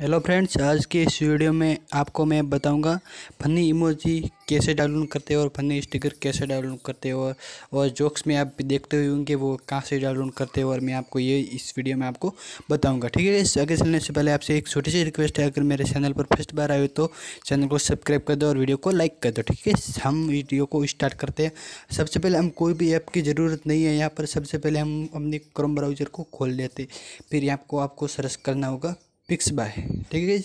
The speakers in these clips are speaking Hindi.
हेलो फ्रेंड्स आज के इस वीडियो में आपको मैं बताऊंगा फनी इमोजी कैसे डाउनलोड करते हो और फनी स्टिकर कैसे डाउनलोड करते हो और जोक्स में आप देखते हुए होंगे वो कहाँ से डाउनलोड करते हो और मैं आपको ये इस वीडियो में आपको बताऊंगा ठीक है इस आगे चलने से पहले आपसे एक छोटी सी रिक्वेस्ट है अगर मेरे चैनल पर फर्स्ट बार आए तो चैनल को सब्सक्राइब कर दो और वीडियो को लाइक कर दो ठीक है हम वीडियो को स्टार्ट करते हैं सबसे पहले हम कोई भी ऐप की ज़रूरत नहीं है यहाँ पर सबसे पहले हम अपने क्रोम ब्राउजर को खोल लेते फिर यहाँ को आपको सर्च करना होगा पिक्स बाय ठीक है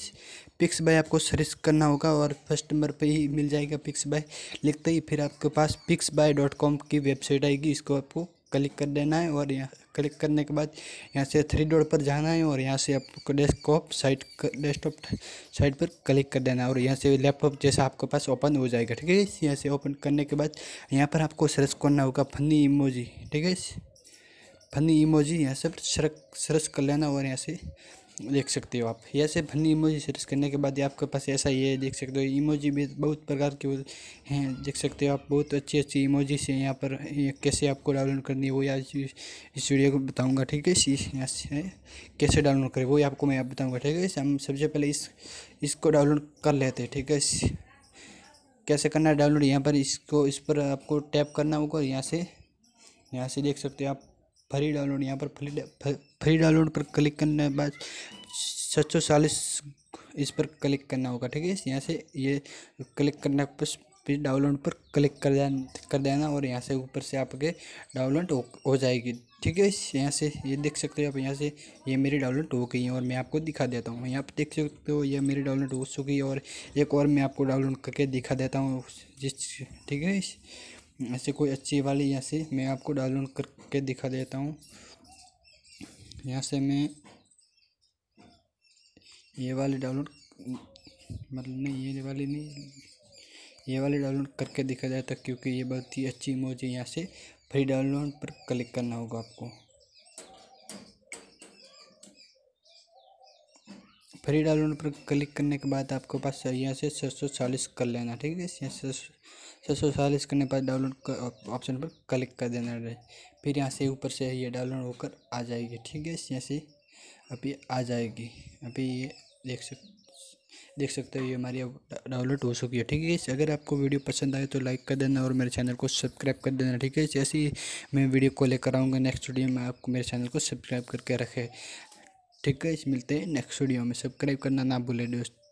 पिक्स बाय आपको सर्च करना होगा और फर्स्ट नंबर पे ही मिल जाएगा पिक्स बाय लिखते ही फिर आपके पास पिक्स बाय डॉट कॉम की वेबसाइट आएगी इसको आपको क्लिक कर देना है और यहाँ क्लिक करने के बाद यहाँ से थ्री डॉट पर जाना है और यहाँ से आपको डेस्कटॉप साइट डेस्कटॉप साइट पर क्लिक कर देना है और यहाँ से लैपटॉप जैसा आपके पास ओपन हो जाएगा ठीक है यहाँ से ओपन करने के बाद यहाँ पर आपको सर्च करना होगा फनी इमोजी ठीक है फनी इमोजी यहाँ से सर्च सर्च कर लेना और यहाँ से देख सकते हो आप ऐसे फनी इमोजी सर्च करने के बाद आपके पास ऐसा ही है देख सकते हो इमोजी भी बहुत प्रकार के हैं देख सकते हो आप बहुत अच्छी अच्छी इमोजी से यहाँ पर कैसे आपको डाउनलोड करनी है वो या इस वीडियो को बताऊँगा ठीक है इस यहाँ से कैसे डाउनलोड करें वो आपको मैं आप बताऊँगा ठीक है हम सबसे पहले इस इसको डाउनलोड कर लेते हैं ठीक है कैसे करना है डाउनलोड यहाँ पर इसको इस पर आपको टैप करना होगा यहाँ से यहाँ से देख सकते हो आप फ्री डाउनलोड यहाँ पर फ्री फ्री डाउनलोड पर क्लिक करने के बाद छः सौ चालीस इस पर क्लिक करना होगा ठीक है यहाँ से ये क्लिक करने पर डाउनलोड पर क्लिक कर दे कर देना और यहाँ से ऊपर से आपके डाउनलोड हो, हो जाएगी ठीक है यहाँ से ये देख सकते हो आप यहाँ से ये मेरी डाउनलोड हो गई है और मैं आपको दिखा देता हूँ यहाँ पर देख सकते हो ये मेरी डाउनलोड हो चुकी है और एक और मैं आपको डाउनलोड करके दिखा देता हूँ जिस ठीक है ऐसे कोई अच्छी वाली यहाँ से मैं आपको डाउनलोड करके दिखा देता हूँ यहाँ से मैं ये वाली डाउनलोड मतलब नहीं ये वाली नहीं ये वाली डाउनलोड करके दिखा देता तो क्योंकि ये बहुत ही अच्छी इमोज है यहाँ से फ्री डाउनलोड पर क्लिक करना होगा आपको फ्री डाउनलोड पर क्लिक करने के बाद आपको पास यहाँ से छः सौ चालीस कर लेना ठीक है यहाँ से छः सौ चालीस करने के बाद डाउनलोड ऑप्शन पर क्लिक कर देना है फिर यहाँ से ऊपर से ये डाउनलोड होकर आ जाएगी ठीक है यहाँ से अभी आ जाएगी अभी ये देख सक देख सकते हो ये हमारी अब डाउनलोड हो चुकी है ठीक है अगर आपको वीडियो पसंद आए तो लाइक कर देना और मेरे चैनल को सब्सक्राइब कर देना ठीक है जैसे ही मैं वीडियो को लेकर आऊँगा नेक्स्ट वीडियो में आपको मेरे चैनल को सब्सक्राइब करके रखें ठीक है मिलते हैं नेक्स्ट वीडियो में सब्सक्राइब करना ना भूलें दोस्त